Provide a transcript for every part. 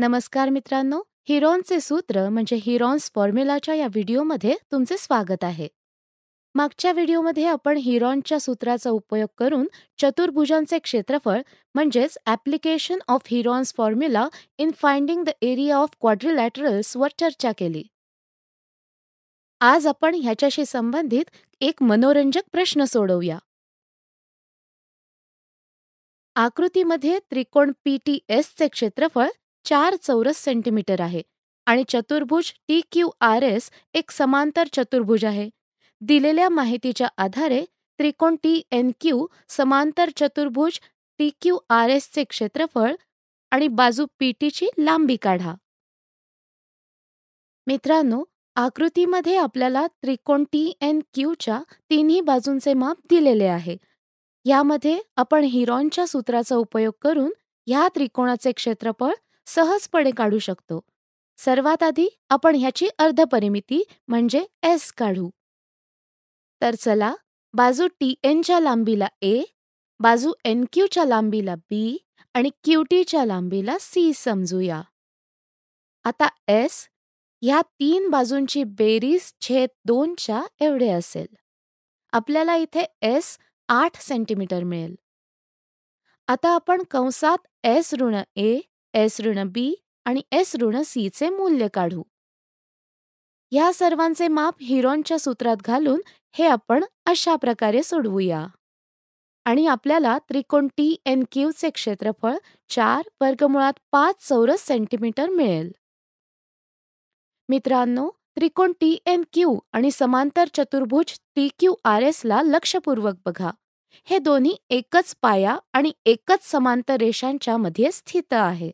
नमस्कार मित्रांनो हिरॉनचे सूत्र म्हणजे हिरॉन्स फॉर्म्युलाच्या या व्हिडिओमध्ये तुमचे स्वागत आहे मागच्या व्हिडिओमध्ये आपण हिरॉनच्या सूत्राचा उपयोग करून चतुर्भुजांचे क्षेत्रफळ म्हणजेच application of Heron's formula in finding the area of क्वाड्रिलॅटरल्सवर चर्चा केली आज आपण ह्याच्याशी संबंधित एक मनोरंजक प्रश्न सोडवूया आकृतीमध्ये त्रिकोण पी टी एसचे क्षेत्रफळ चार चौरस सेंटीमीटर आहे आणि चतुर्भुज टी क्यू आर एस एक समांतर चतुर्भुज आहे दिलेल्या माहितीच्या आधारे त्रिकोण टी एन क्यू समांतर चतुर्भुज टी क्यू आर एसचे क्षेत्रफळ आणि बाजू पी टीची लांबी काढा मित्रांनो आकृतीमध्ये आपल्याला त्रिकोण टी एन क्यूच्या तिन्ही बाजूंचे माप दिलेले आहे यामध्ये आपण हिरॉनच्या सूत्राचा उपयोग करून ह्या त्रिकोणाचे क्षेत्रफळ सहजपणे काढू शकतो सर्वात आधी आपण ह्याची अर्धपरिमिती म्हणजे एस काढू तर चला बाजू टी एनच्या लांबीला ए बाजू एन क्यूच्या लांबीला बी आणि क्यू टीच्या लांबीला सी समजूया आता एस ह्या तीन बाजूंची बेरीज छेद दोनच्या एवढे असेल आपल्याला इथे एस आठ सेंटीमीटर मिळेल आता आपण कंसात एस ऋण ए एस ऋण बी आणि एस ऋण सीचे मूल्य काढू ह्या सर्वांचे माप हिरॉनच्या सूत्रात घालून हे आपण अशा प्रकारे सोडवूया आणि आपल्याला त्रिकोण टी एन क्यूचे क्षेत्रफळ चार वर्गमुळात पाच चौरस सेंटीमीटर मिळेल मित्रांनो त्रिकोण टी एन क्यू आणि समांतर चतुर्भुज टी क्यू आर एसला लक्षपूर्वक बघा हे दोन्ही एकच पाया आणि एकच समांतर रेषांच्या मध्ये स्थित आहे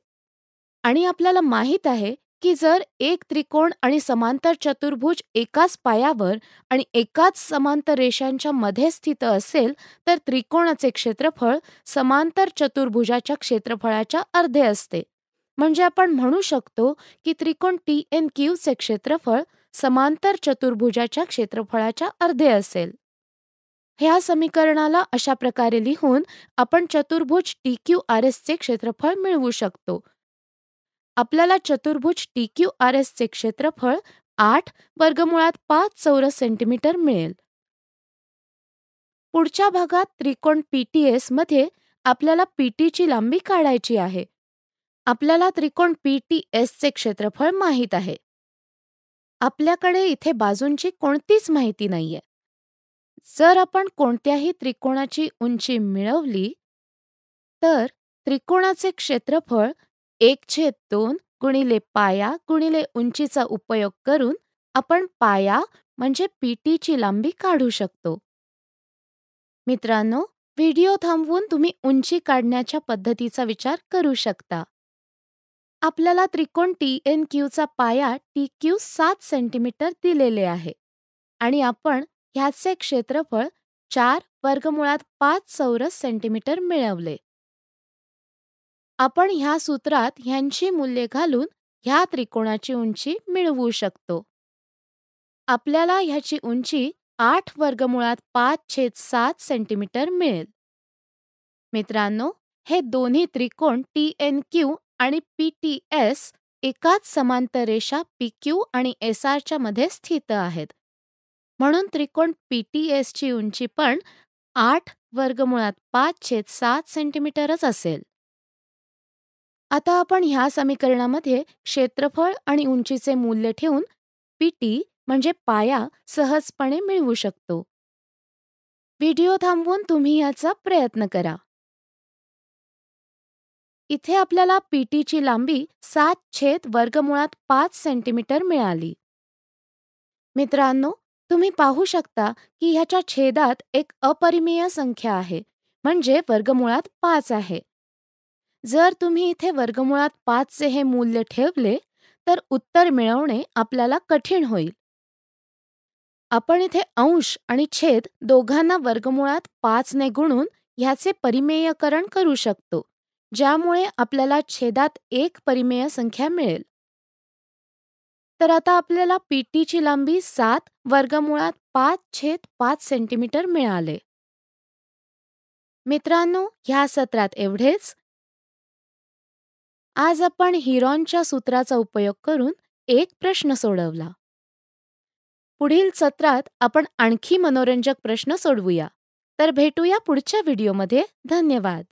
आणि आपल्याला माहीत आहे की जर एक त्रिकोण आणि समांतर चतुर्भुज एकाच पायावर आणि एकाच समांतर रेषांच्या मध्ये स्थित असेल तर त्रिकोणाचे क्षेत्रफळ समांतर चतुर्भुजाच्या क्षेत्रफळाच्या अर्धे असते म्हणजे आपण म्हणू शकतो की त्रिकोण टी एन क्यूचे क्षेत्रफळ समांतर चतुर्भुजाच्या क्षेत्रफळाच्या अर्धे असेल ह्या समीकरणाला अशा प्रकारे लिहून आपण चतुर्भुज टी क्यू आर एसचे क्षेत्रफळ मिळवू शकतो आपल्याला चतुर्भुज टी क्यू आर एसचे क्षेत्रफळ आठ वर्गमुळात पाच चौरस सेंटीमीटर मिळेल पुढच्या भागात त्रिकोण पी टी एसमध्ये आपल्याला पी टीची लांबी काढायची आहे आपल्याला त्रिकोण पी टी एसचे क्षेत्रफळ माहीत आहे आपल्याकडे इथे बाजूंची कोणतीच माहिती नाहीये जर आपण कोणत्याही त्रिकोणाची उंची मिळवली तर त्रिकोणाचे क्षेत्रफळ एक छेद दोन गुणिले पाया गुणिले उंचीचा उपयोग करून आपण पाया म्हणजे पीटीची लांबी काढू शकतो मित्रांनो व्हिडिओ थांबवून तुम्ही उंची काढण्याच्या पद्धतीचा विचार करू शकता आपल्याला त्रिकोण टी एन क्यूचा पाया टी क्यू सात सेंटीमीटर दिलेले आहे आणि आपण ह्याचे क्षेत्रफळ चार वर्गमुळात पाच चौरस सेंटीमीटर मिळवले आपण ह्या सूत्रात ह्यांची मूल्ये घालून ह्या त्रिकोणाची उंची मिळवू शकतो आपल्याला ह्याची उंची आठ वर्गमुळात पाच छेद सात सेंटीमीटर मिळेल मित्रांनो हे दोन्ही त्रिकोण टी एन क्यू आणि पी टी एस एकाच समांतर रेषा पी क्यू आणि एस आरच्या मध्ये स्थित आहेत म्हणून त्रिकोण पी टी एसची उंची पण आठ वर्गमुळात पाच छेद सात सेंटीमीटरच असेल आता आपण ह्या समीकरणामध्ये क्षेत्रफळ आणि उंचीचे मूल्य ठेवून पीटी म्हणजे पाया सहजपणे मिळवू शकतो व्हिडिओ थांबवून तुम्ही याचा प्रयत्न करा इथे आपल्याला पीटीची लांबी सात छेद वर्गमुळात पाच सेंटीमीटर मिळाली मित्रांनो तुम्ही पाहू शकता की ह्याच्या छेदात एक अपरिमेय संख्या आहे म्हणजे वर्गमुळात पाच आहे जर तुम्ही इथे वर्गमुळात पाचचे हे मूल्य ठेवले तर उत्तर मिळवणे आपल्याला कठीण होईल आपण इथे अंश आणि छेद दोघांना वर्गमुळात पाचने गुणून ह्याचे परिमेयकरण करू शकतो ज्यामुळे आपल्याला छेदात एक परिमेय संख्या मिळेल तर आता आपल्याला पीटीची लांबी सात वर्गमुळात पाच छेद पाच सेंटीमीटर मिळाले मित्रांनो ह्या सत्रात एवढेच आज आपण हिरॉनच्या सूत्राचा उपयोग करून एक प्रश्न सोडवला पुढील सत्रात आपण आणखी मनोरंजक प्रश्न सोडवूया तर भेटूया पुढच्या व्हिडिओमध्ये धन्यवाद